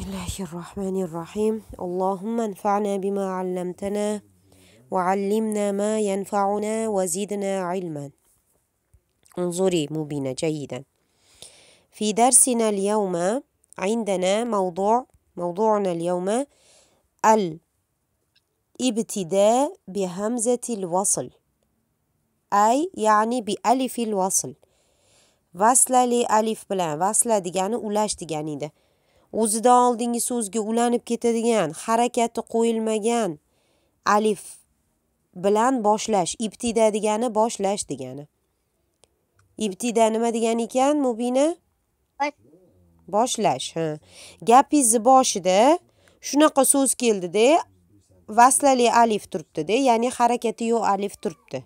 الله الرحمن الرحيم اللهم انفعنا بما علمتنا وعلمنا ما ينفعنا وزدنا علما انظري مبينة جيدا في درسنا اليوم عندنا موضوع موضوعنا اليوم الابتداء بهمزة الوصل أي يعني بألف الوصل وصل لألف بلان وصله دي يعني ده o'zida oldingi so'zga ulanib ketadigan harakati qo'yilmagan alif bilan boshlash ibtida degani boshlash degani ibtida nima degan ekan mubina boshlash ha gapingizni boshida shunaqa so'z keldida vaslali alif turibdida ya'ni harakati yo'q alif turibdi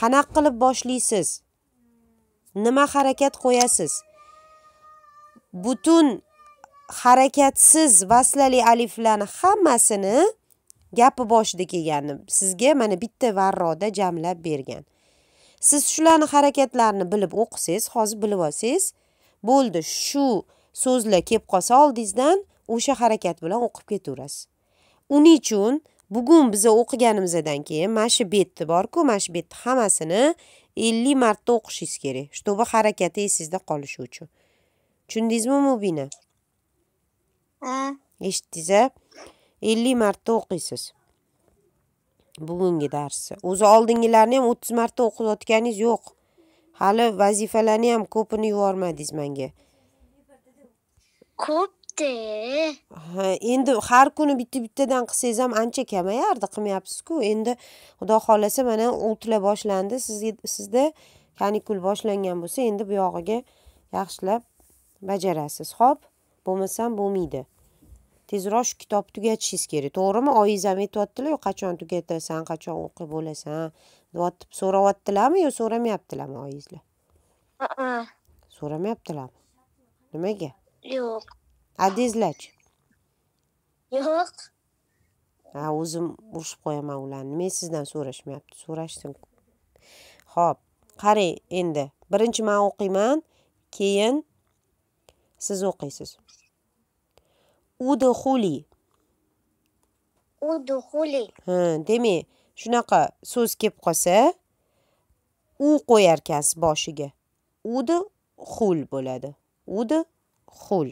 qanaqa qilib boshlaysiz nima harakat qo'yasiz butun harakatsiz vaslali aliflarni hammasini gapi boshida kelganini sizga mana bitta varroda jamlab bergan siz shularni harakatlarini bilib o'qisangiz hozir bilib olsangiz bo'ldi shu so'zlar kelib qolsa oldingizdan o'sha harakat bilan o'qib ketaverasiz uning uchun bugun biza o'qiganimizdan keyin mana shu betni borku mana shu betni hammasini ellik marta o'qishingiz kerak чтобы harakati esingizda qolishi uchun tushundingizmi mubina eshitdingiz ellik marta o'qiysiz bugungi darsni o'zi oldingilarni ham o'ttiz marta o'qiyotganingiz yo'q hali vazifalarni ham ko'pini yubormadingiz menga ko'pda ha endi har kuni bitta bittadan qilsangiz ham ancha kamayardi qilmayapsizku endi xudo xohlasa mana o'tlar boshlandi siz sizda kanikul boshlangan bo'lsa endi bu yog'iga yaxshilab bajarasiz ho'p bo'lmasam bo'lmaydi tezroq shu kitobni tugatishingiz kerak to'g'rimi oyizam aytyaptilar qachon tugatasan qachon o'qib bo'lasan deyotib so'rayaptilarmi yo so'ramayaptilarmi oyizlar so'ramayaptilarmi nimaga yo'q adizlarchi yo'q ha o'zim urishib qo'yaman ularni men sizdan so'rashmayapti so'rashsin ho'p qarang endi birinchi man o'qiyman keyin siz o'qiysiz Udxuli. Udxuli. Ha, demak, shunaqa so'z kelib qolsa, u qo'yarkansiz boshiga. Udi xul bo'ladi. Udi xul.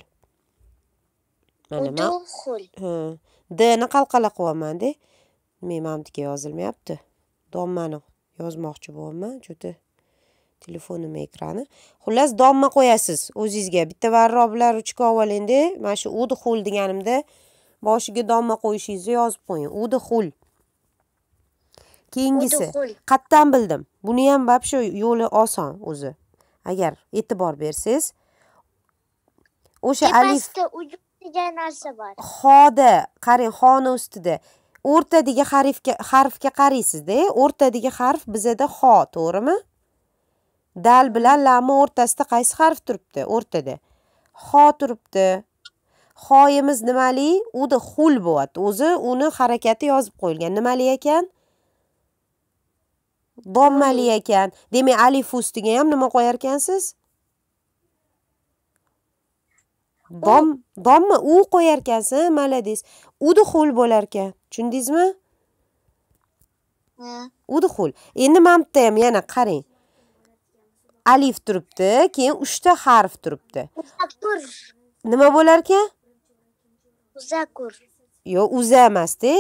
Mana men d qalqala qilyapman-da. Men mamniki yozilmayapti. Dommani yozmoqchi bo'libman, juda telefonimi ekrani xullas domma qo'yasiz o'zingizga bitta varroblar ruchka olib olinda mana shu udhul deganimda boshiga domma qo'yishingizni yozib qo'ying xul keyingisi qayerdan bildim buni ham bab yo'li oson o'zi agar e'tibor bersangiz o'sha alif degan narsa bor xoda qarang xoni ustida o'rtadagi harfga harfga qaraysizda o'rtadagi harf bizada xo to'g'rimi dal bilan lami o'rtasida qaysi harf turibdi o'rtada xo turibdi xoyimiz nimali uda xul bo'ladi o'zi uni harakati yozib qo'yilgan nimali ekan dommali ekan demak alif ustiga ham nima qo'yar ekansiz dom domma u qo'yar ekansiz maladiz udi xul bo'lar ekan tushundingizmi udi xul endi mana bu yerda ham yana qarang alif turibdi keyin 3 ta harf turibdi uzakur nima bo'lar ekan uzakur yo uza emasda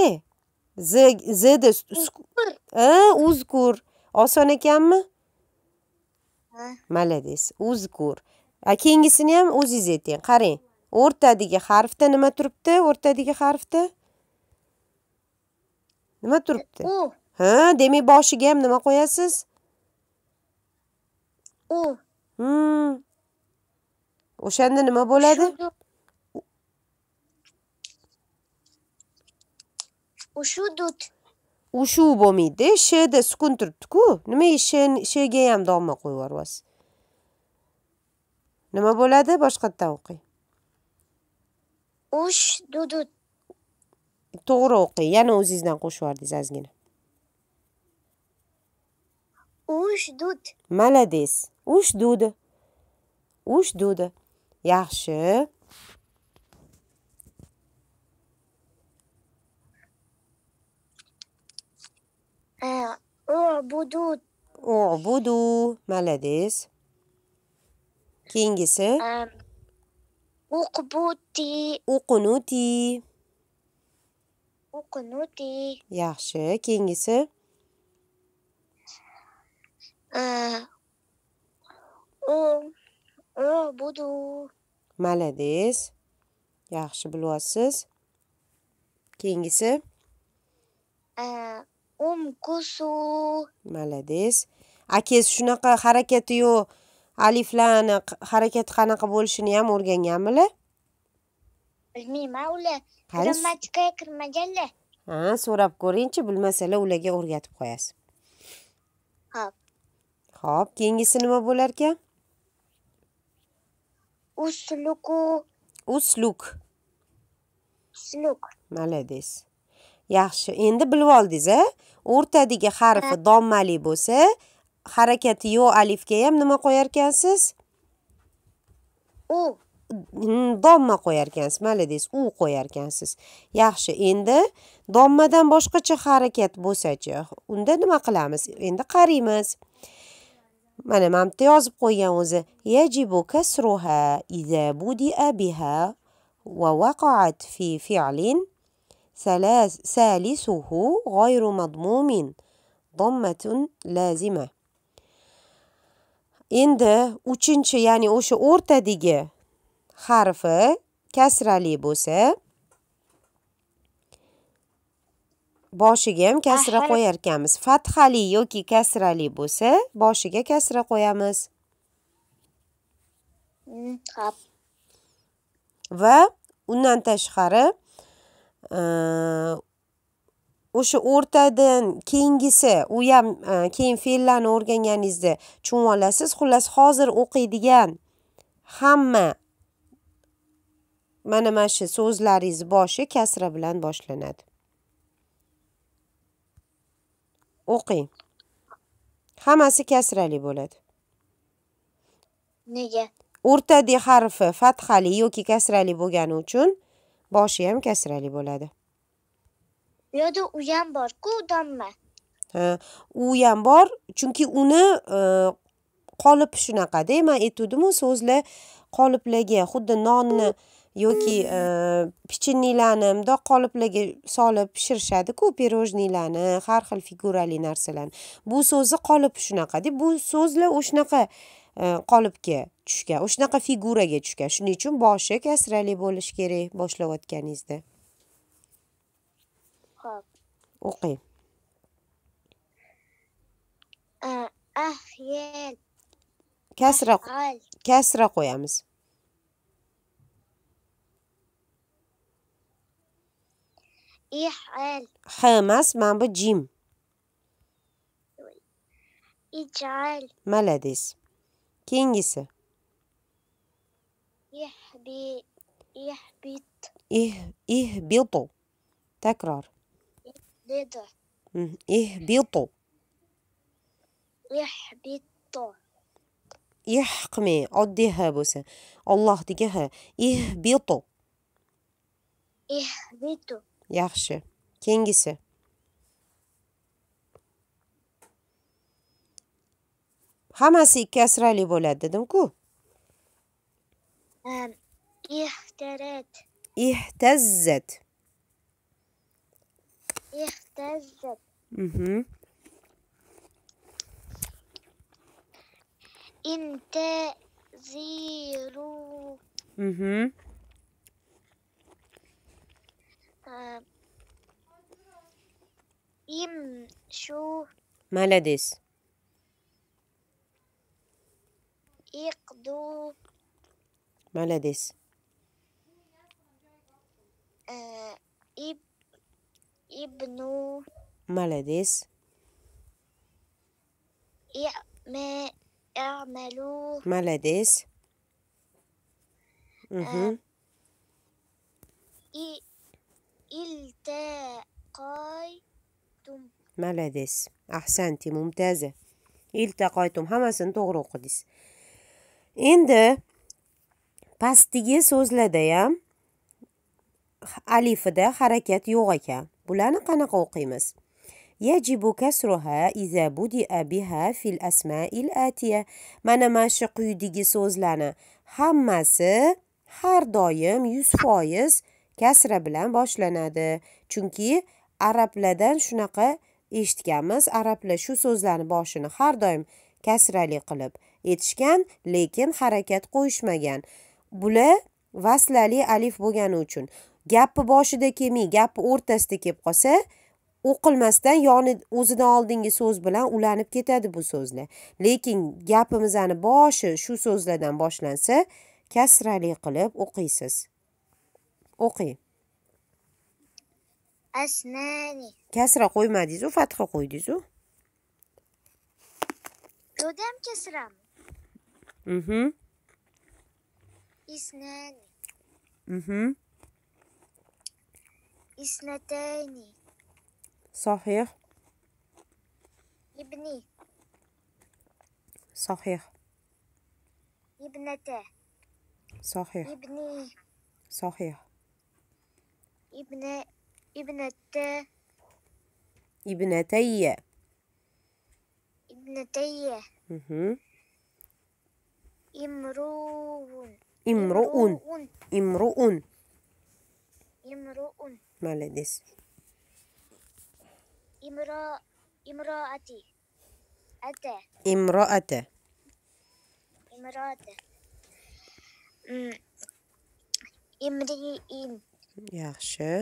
z zda a uzkur oson ekanmi malades uzkur keyingisini ham o'zingiz ayting qarang o'rtadagi harfda nima turibdi o'rtadagi harfda nima turibdi ha demak boshiga ham nima qo'yasiz u o'shanda nima bo'ladi ushudut ushu bo'lmaydi shda sukun turibdiku ishin, shga ham domma qo'yib yuboryapsiz nima bo'ladi boshqatdan o'qing ush dudut to'g'ri o'qing yana o'zingizdan qo'shib yubordingiz ozgina ush dud malades ush dedi ush dedi yaxshi ubudu ubudu молодец Kingisi? uqbuti uqunuti uqunuti yaxshi Kingisi? о буду malades yaxshi bilyapsiz keyingisi umkusu malades akesi shunaqa harakati yo'q aliflarni harakati qanaqa bo'lishini ham o'rganganmilar bilmayman ular grammatikaga kirmaganlar ha so'rab ko'ringchi bilmasalar ularga o'rgatib qo'yasiz ho'p ho'p keyingisi nima bo'lar bo'larkan Usluk. Usluk. Usluk. Malades. Yaxshi. Endi bilib oldingiz, a? O'rtadagi harfi dommali bo'lsa, harakati yo alifga ham nima qo'yar ekansiz? U. Domma qo'yar ekansiz. Malades. U qo'yar ekansiz. Yaxshi. Endi dommadan boshqacha harakat bo'lsa-chi, unda nima qilamiz? Endi qaraymiz. من مام تيوز بقيوز يجب كسرها إذا بدأ بها ووقعت في فعل ثالثه غير مضموم ضمة لازمة إند أوتشنش يعني أوش أورتا ديجي حرف كسر لي boshiga ham kasra qo'yar ekanmiz fathali yoki kasrali bo'lsa boshiga kasra qo'yamiz mm, va undan tashqari e, o'sha o'rtadan keyingisi u ham e, keyin fe'llarni o'rganganingizda tushunib olasiz xullas hozir o'qiydigan hamma mana mana shu so'zlaringiz boshi kasra bilan boshlanadi o'qing hammasi kasrali bo'ladi nega o'rta d harfi fathali yoki kasrali bo'lgani uchun boshi ham kasrali bo'ladi bu u ham ku domma ha u ham bor chunki uni e, qolib men man aytuvdimu so'zlar qoliplarga xuddi nonni yoki hmm. e, pechennilarni mundoq qoliplarga solib pishirishadiku pirojniylarni har xil figurali narsalarni bu so'zi qolip shunaqada bu so'zlar o'shanaqa e, qolipga tushgan o'shanaqa figuraga tushgan shuning uchun boshi kasrali bo'lishi kerak boshlayotganingizda hop o'qing ahyen kasra kasra qo'yamiz إيه حال خامس مع بجيم إجعل ايه ملاديس كينجس يحبي ايه يحبط ايه, إيه بيطو تكرار بيطو إيه بيطو يحبطو يحقمي أديها بوسا الله تجاه إيه بيطو إيه بيطو yaxshi keyingisi hammasi ikki asrali bo'ladi dedimku ehtarat ehtazzat Mhm. intaziru mhm. طيب. إم شو مالاديس إقدو مالاديس آه، إب إبنو مالاديس إعم إعملو مالاديس آه، التقيتم ملادس أحسنتي ممتازة التقيتم hammasini to'g'ri o'qidingiz endi pastdagi so'zlarda ham alifida harakat yo'q ekan bularni qanaqa o'qiymiz يجب كسرها إذا بدأ بها في الأسماء الآتية mana mana shu quyidagi so'zlarni hammasi har doim yuz kasra bilan boshlanadi chunki arablardan shunaqa eshitganmiz arablar shu so'zlarni boshini har doim kasrali qilib aytishgan lekin harakat qo'yishmagan bular vaslali alif bo'lgani uchun gapi boshida kelmay gapi o'rtasida kelib qolsa o'qilmasdan yoni o'zidan oldingi so'z bilan ulanib ketadi bu so'zlar lekin gapimizni boshi shu so'zlardan boshlansa kasrali qilib o'qiysiz اوقي أسناني كسرة قوي ما ديزو فتحة قوي ديزو قدام كسرة اها إسناني اها إسنتان صحيح ابني صحيح ابنته صحيح ابني صحيح ابن ابنتي ابنتي ابنتي امرؤ امرؤ امرؤ امرؤ مالديس امرأة امرأتي أتى امرأة امرأة امرئين yaxshi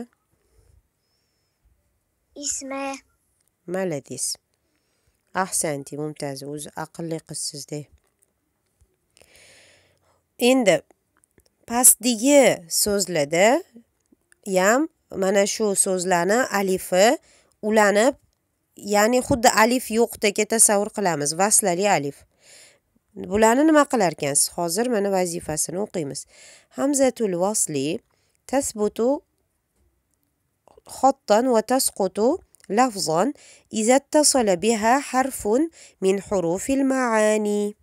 ismi Maladis. ahsanti mumtaza o'z aqlli qizsizde endi pastdagi so'zlarda ham mana shu so'zlarni alifi ulanib ya'ni xuddi alif yo'qdek tasavvur qilamiz vaslali alif bularni nima qilar ekansiz hozir mana vazifasini o'qiymiz hamzatul vasli تثبت خطا وتسقط لفظا اذا اتصل بها حرف من حروف المعاني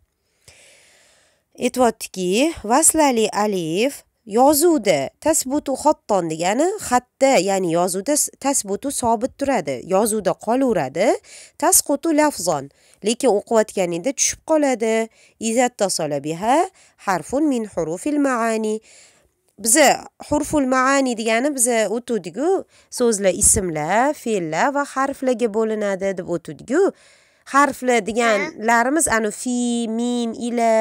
اتوتكي وصل لأليف يوزودة تثبت خطا يعني خطة يعني يوزودة تثبت صابت رادة يوزودة قلو رادة تسقط لفظا لكي أقوات يعني ده تشبق إذا اتصل بها حرف من حروف المعاني biza xurful maani degani biza o'tuvdikku so'zlar ismlar fe'llar va harflarga bo'linadi deb o'tuvdikku harflar deganlarimiz anu fi min ila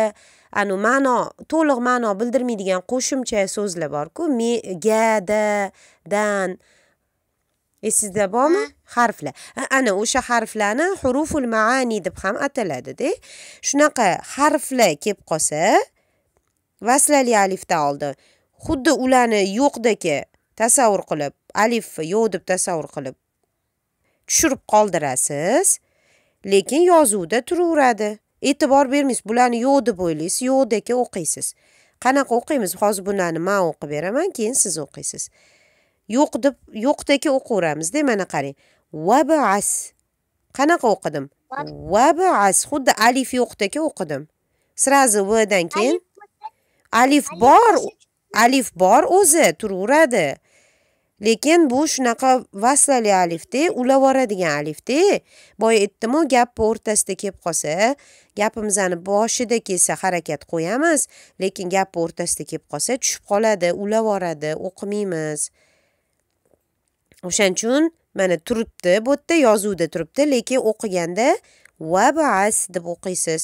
anu ma'no to'liq ma'no bildirmaydigan qo'shimcha so'zlar borku me ga da dan esingizda bormi harflar ana o'sha harflarni huruful maani deb ham ataladida shunaqa harflar kelib qolsa vaslali alifdan oldin xuddi ularni yo'qdaka tasavvur qilib alifni yo'q deb tasavvur qilib tushirib qoldirasiz lekin yozuvda turaveradi e'tibor bermaysiz bularni yo'q deb o'ylaysiz yo'qdaka o'qiysiz qanaqa o'qiymiz hozir bularni man o'qib beraman keyin siz o'qiysiz yo'q deb yo'qdaka o'qiveramizda mana qarang vabas qanaqa o'qidim vabas xuddi alif yo'qdaka o'qidim сразу vdan keyin alif bor alif bor o'zi turaveradi lekin bu shunaqa vaslali alifda ulavoradigan alifda boya aytdimu gapni o'rtasida kelib qolsa gapimizni boshida kelsa harakat qo'yamiz lekin gapni o'rtasida kelib qolsa tushib qoladi ulavoradi o'qimaymiz o'shaning uchun mana turibdi bu yerda yozuvda turibdi lekin o'qiganda vabas deb o'qiysiz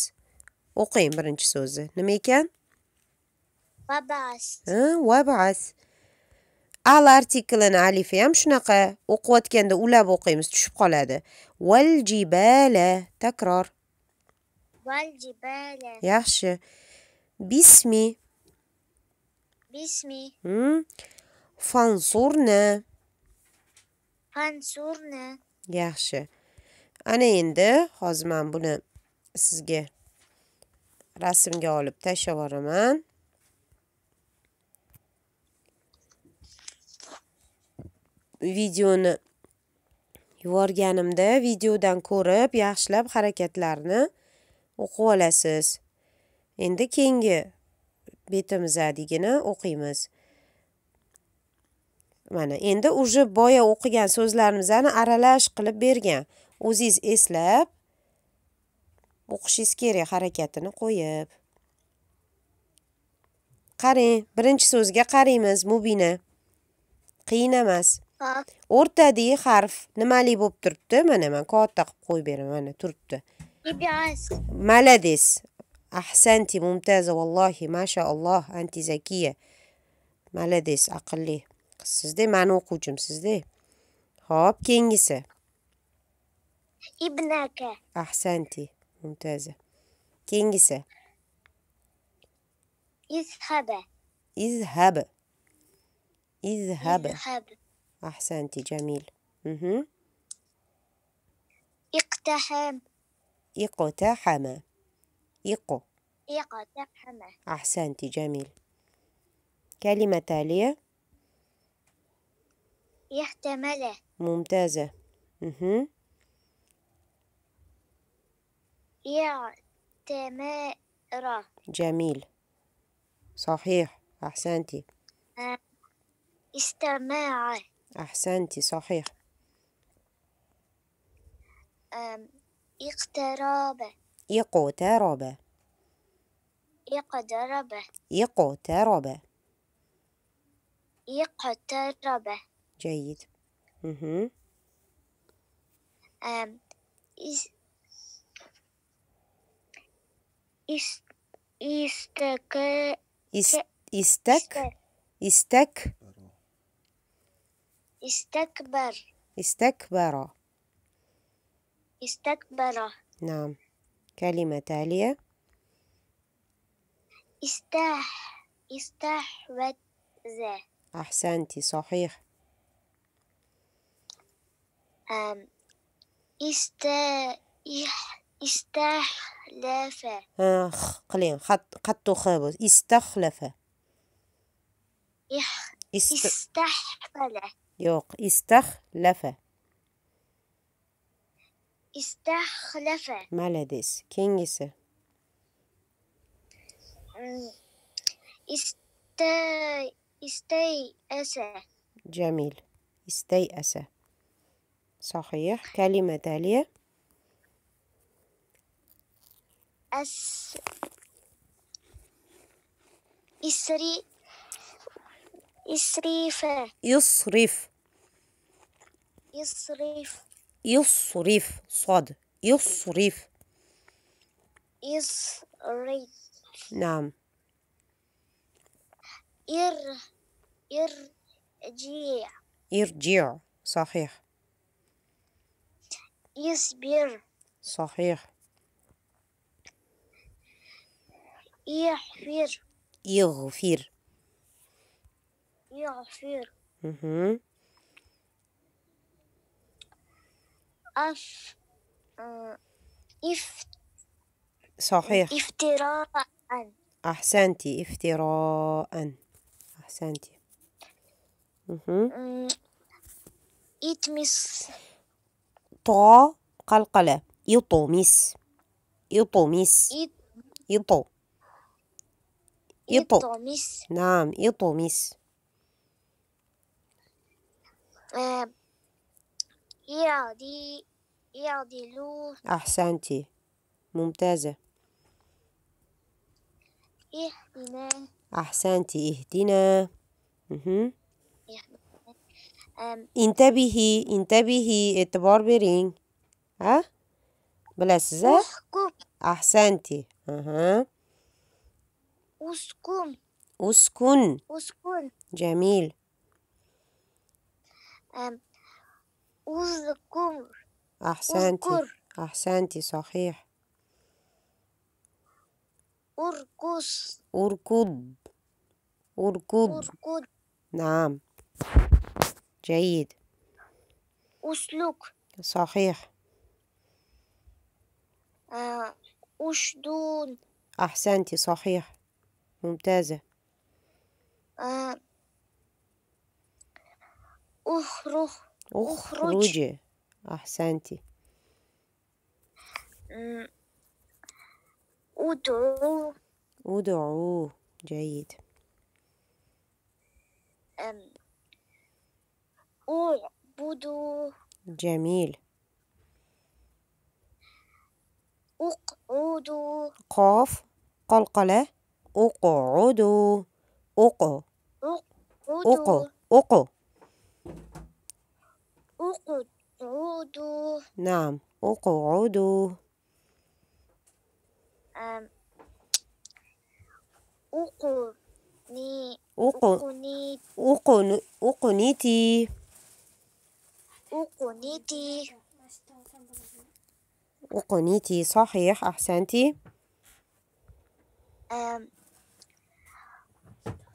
o'qing birinchi so'zni nima ekan وابعث وابعث al artiklini alifi ham shunaqa o'qiyotganda ulab o'qiymiz tushib qoladi val jibala takror val jibala yaxshi bismi bismi hmm? fansurna fansurna yaxshi ana endi hozir man buni sizga rasmga olib tashlab yuboraman videoni yuborganimda videodan ko'rib yaxshilab harakatlarni o'qib olasiz endi keyingi betimiz adegini o'qiymiz mana endi уже boya o'qigan so'zlarimizni aralash qilib bergan o'zingiz eslab o'qishingiz kerak harakatini qo'yib qarang birinchi so'zga qaraymiz mubina qiyin emas o'rtadagi harf nimali bo'lib turibdi mana man katta qilib qo'yib beraman mana turibdi maladis ahsanti mumtaza vallohi mashaalloh anti zakiya maladis aqlli sizda mani o'quvchimsizda ho'p keyingisi ibnaka ahsanti mumtaza keyingisi izhaba izhaba izhaba izhaba أحسنتي جميل مه. اقتحم اقتحم اقو اقتحم أحسنتي جميل كلمة تالية يحتمل ممتازة مه. يعتمر جميل صحيح أحسنتي آه. استمع أحسنتي صحيح اقتراب يقترب اقترب اقترب يقترب جيد مه. أم است استك... است... استك استك استكبر استكبر استكبر نعم كلمة تالية استح استحوذ أحسنتي صحيح أم است استحلف آخ قليل خط خط خابس استخلف إح... است... استحفل يوق استخلف استخلف مالديس kengisi استي استيأس جميل استيأس صحيح كلمة تالية أس إسري يصريف يصرف يصرف يصرف صاد يصرف يصرف نعم ير إرجع يرجيع صحيح يصبر صحيح يحفر يغفر فيه عصير اها أف اف صحيح افتراء أحسنتي افتراء أحسنتي اها يطمس طا قلقلة يطمس يطمس يطو يطو نعم يطمس آه، يعدي له أحسنتي ممتازة اهدنا أحسنتي اهدنا انتبهي انتبهي انتبهي برين ها بلسزة أحسنتي أها اسكن اسكن اسكن جميل اذكر أحسنتي أذكر أحسنتي صحيح أرقص أركض أركض أركض نعم جيد أسلك صحيح أشدون أه، أحسنتي صحيح ممتازة آه. أخرج أخرجي أحسنتي أدعو أدعو جيد أعبد جميل أقعد قاف قلقلة اقعدوا اقو اقو اقو اقعدوا نعم اقعدوا أقني أقني اقنيتي اقنيتي اقنيتي صحيح أحسنتي أم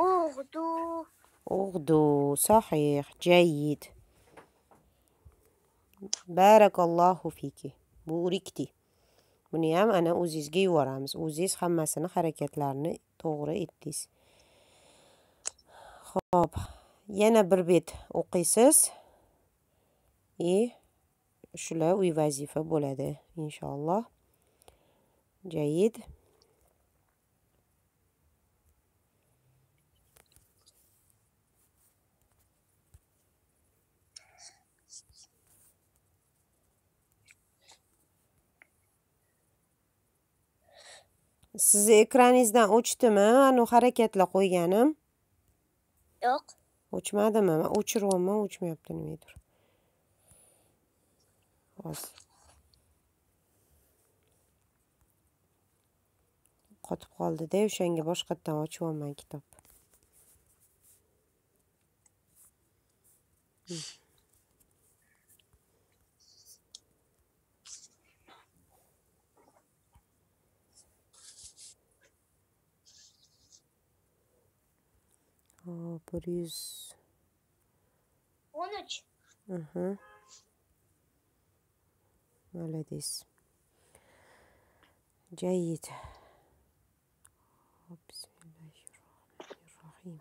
أغدو أغدو صحيح جيد barakallohu fiki bu urikti buni ham ana o'zizga yuboramiz o'ziz hammasini harakatlarni to'g'ri etdingiz ho'p yana bir bet o'qiysiz и shular uy vazifa bo'ladi inshaalloh jayid sizni ekraningizdan o'chdimi anavi harakatlar qo'yganim yo'q o'chmadimi Men o'chiryapman o'chmayapti nimadir hozir qotib qoldida o'shanga boshqatdan ochyapman kitob А, поріз. Уноч? Ага. Молодец. جيد. بسم الله الرحمن الرحيم.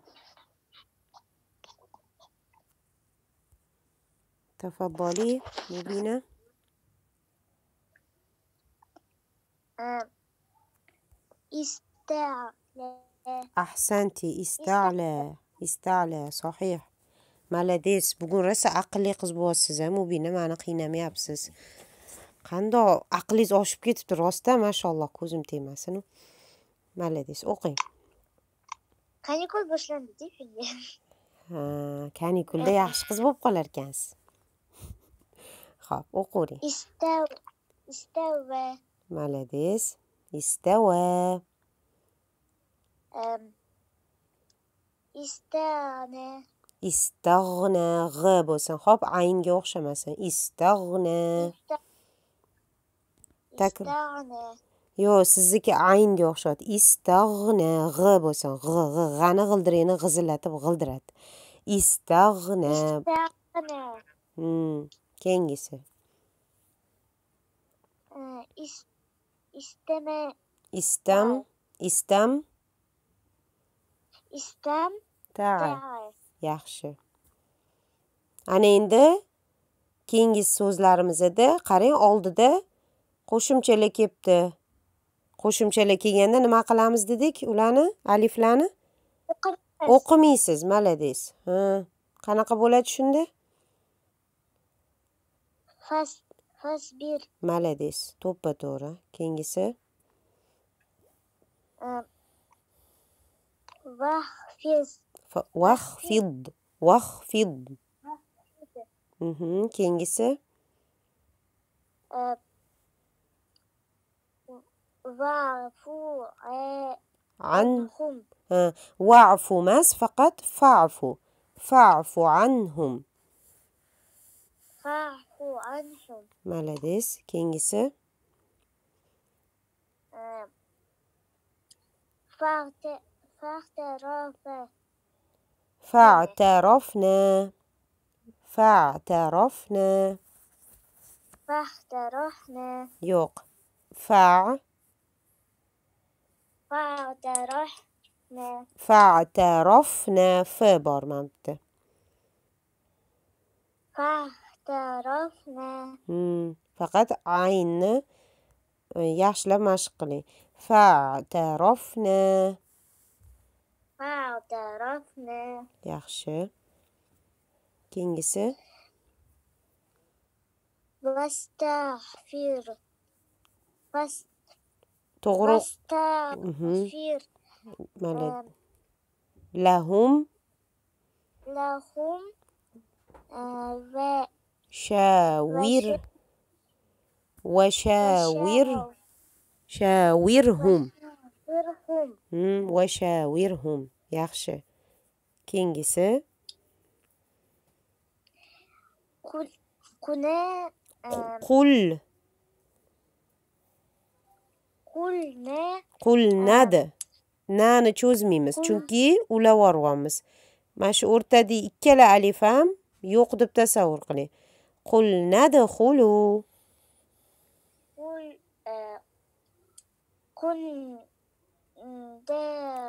تفضلي مبينة. استعلم ahsanti استعلى استعلى صحيح malades bugun rosa aqlli qiz bo'libsiz a mubina mani qiynamayapsiz qandoq aqlingiz oshib ketibdi rostda mashalloh ko'zim tegmasin maladis o'qing kanikul boshlandi ha kanikulda yaxshi qiz bo'lib qolar ekansiz ho'p o'qavering istava maladis istava istagne istag'na. Istag'na bo'lsin. Xo'p, aynga o'xshamasin. Istag'na. istagne Yo, sizniki aynga o'xshadi. Istag'na g bo'lsin. g g g'ani g'ildirakni g'izillatib g'ildiradi. Istag'na. Istag'na. Hmm, keyingisi. Istem. Istam. Istam. istam taam yaxshi ana endi keyingi so'zlarimiz edi qarang oldida qo'shimchalar kelibdi qo'shimchalar kelganda nima qilamiz dedik ularni aliflarni o'qimaysiz молодец ha qanaqa bo'ladi shunda fasbir bir. to'ppa to'g'ri keyingisi واخفض ف... واخفض واخفض اها واعفو عنهم واعفو ماس فقط فاعفو فاعفو عنهم فاعفو عنهم مالاديس كينجسي فاعفو فاعترفنا فاعترفنا فاعترفنا فاعترفنا يوق فاع فاعترفنا فاعترفنا فبر مبت فاعترفنا فقط عين يعش لما شقلي فاعترفنا اعترفنا يخشي كينجسي واستغفر واستغفر واستغفر مالد لهم لهم آه، و شاور وشاور شاورهم وشاورهم yaxshi keyingisi quni qul qulni qulnadi nani cho'zmaymiz chunki ulab yuboryapmiz mana shu o'rtada ikkala alif ham yo'q deb tasavvur qiling qulnadi xulu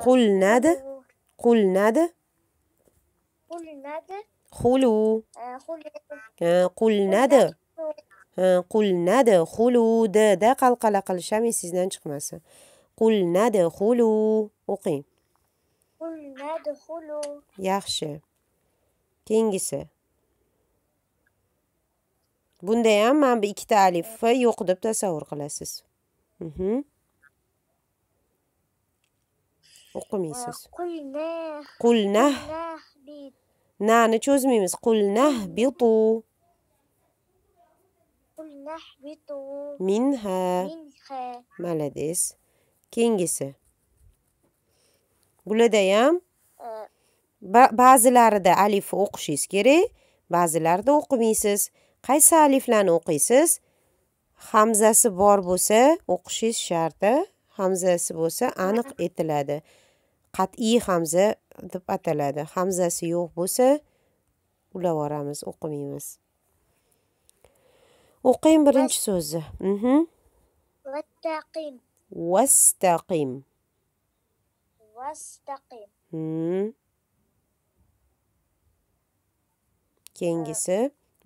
qulnadi قول ده قول ده خلو قول ده قول ده خلو ده ده قل قلشامي سيزنان شقماسة قول ده خلو أقيم قول ده خلو يخشى كينجسي bundayam mana bu ikkita alif yo'q deb tasavvur مهم o'qimaysiz qulna nani cho'zmaymiz qulna bitu minha malades keyingisi ham ba'zilarida alifni o'qishingiz kerak ba'zilarida o'qimaysiz qaysi aliflarni o'qiysiz hamzasi bor bo'lsa o'qishingiz sharti hamzasi bo'lsa aniq etiladi qat'iy hamza deb ataladi hamzasi yo'q bo'lsa ulab yuboramiz o'qimaymiz o'qing birinchi so'zni vattaqim mhm. vastaqim vastaqim hmm. keyingisi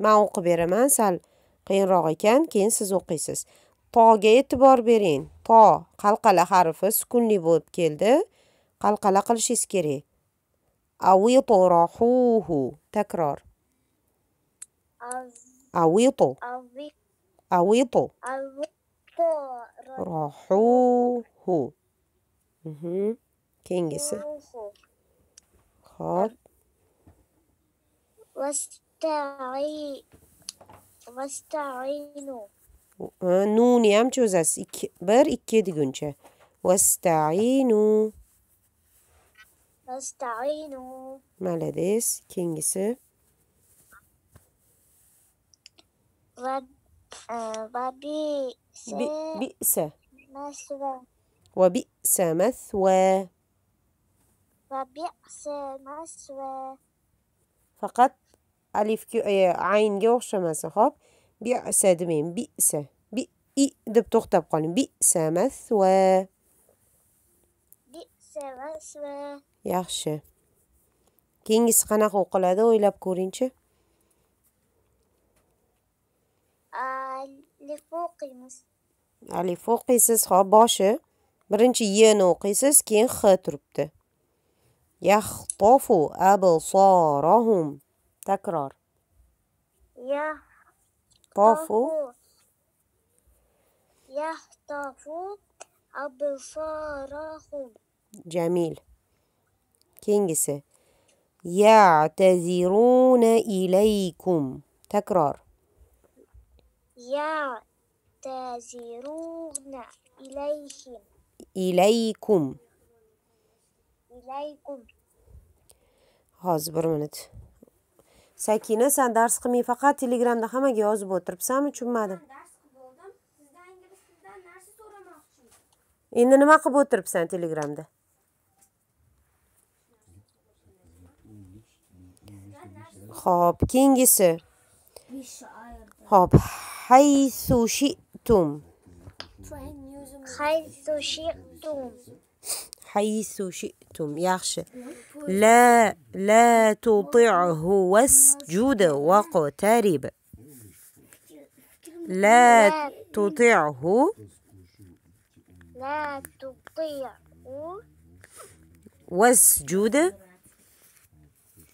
man o'qib beraman sal qiyinroq ekan keyin siz o'qiysiz toga e'tibor bering to qalqala harfi sukunli bo'lib keldi قلقلة قلش سكري أويطو روحوه تكرار أويطو أويطو روحوه كينجس خار واستعي واستعينوا آه، نون يمچو بر اكيد گنچه واستعينوا Nasta'inu. Mala this. Kingisi. وبئس بئس مثوى وبئس مثوى وبئس مثوى فقط ألف كيو آه، عين جو شمسة خب بئس دمين بئس بئ ده بتختب قولين بئس مثوى بئس مثوى yaxshi keyingisi qanaqa o'qiladi o'ylab ko'ringchi alif o'qiymiz alif o'qiysiz hop boshi birinchi ni o'qiysiz keyin x turibdi yaxtofu absorohum takror yaxtofu yaxtofu absorohum jamil keyingisi ya'taziruna ilaykum takror ya'taziruna ilayhim ilaykum ilaykum hozir bir minut sakina sen dars qilmay faqat telegramda hammaga yozib o'tiribsanmi tushunmadim endi nima qilib o'tiribsan telegramda خاب كينج سير خاب حيث شئتم حيث شئتم حيث شئتم يخشى لا لا تطعه واسجد واقترب لا تطعه لا تطيعه واسجد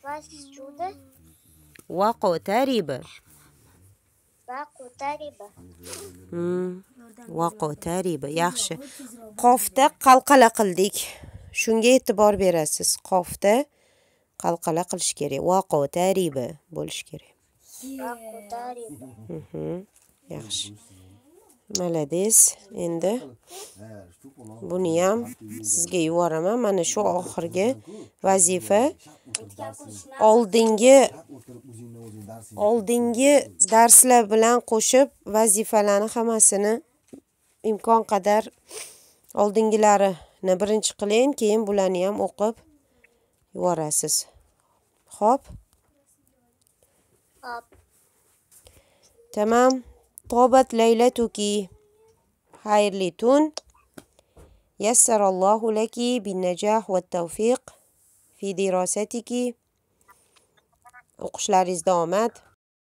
واسجد وقترب vaqotariba yaxshi qofda qalqala qildik shunga e'tibor berasiz qofda qalqala qilish kerak vaqotariba bo'lishi kerak yaxshi malades endi buni ham sizga yuboraman mana shu oxirgi vazifa oldingi oldingi darslar bilan qo'shib vazifalarni hammasini imkon qadar oldingilarini birinchi qiling keyin bularni ham o'qib yuborasiz ho'p Tamam. طابت ليلتك حيرلتون يسر الله لك بالنجاح والتوفيق في دراستك أقشلاريز omad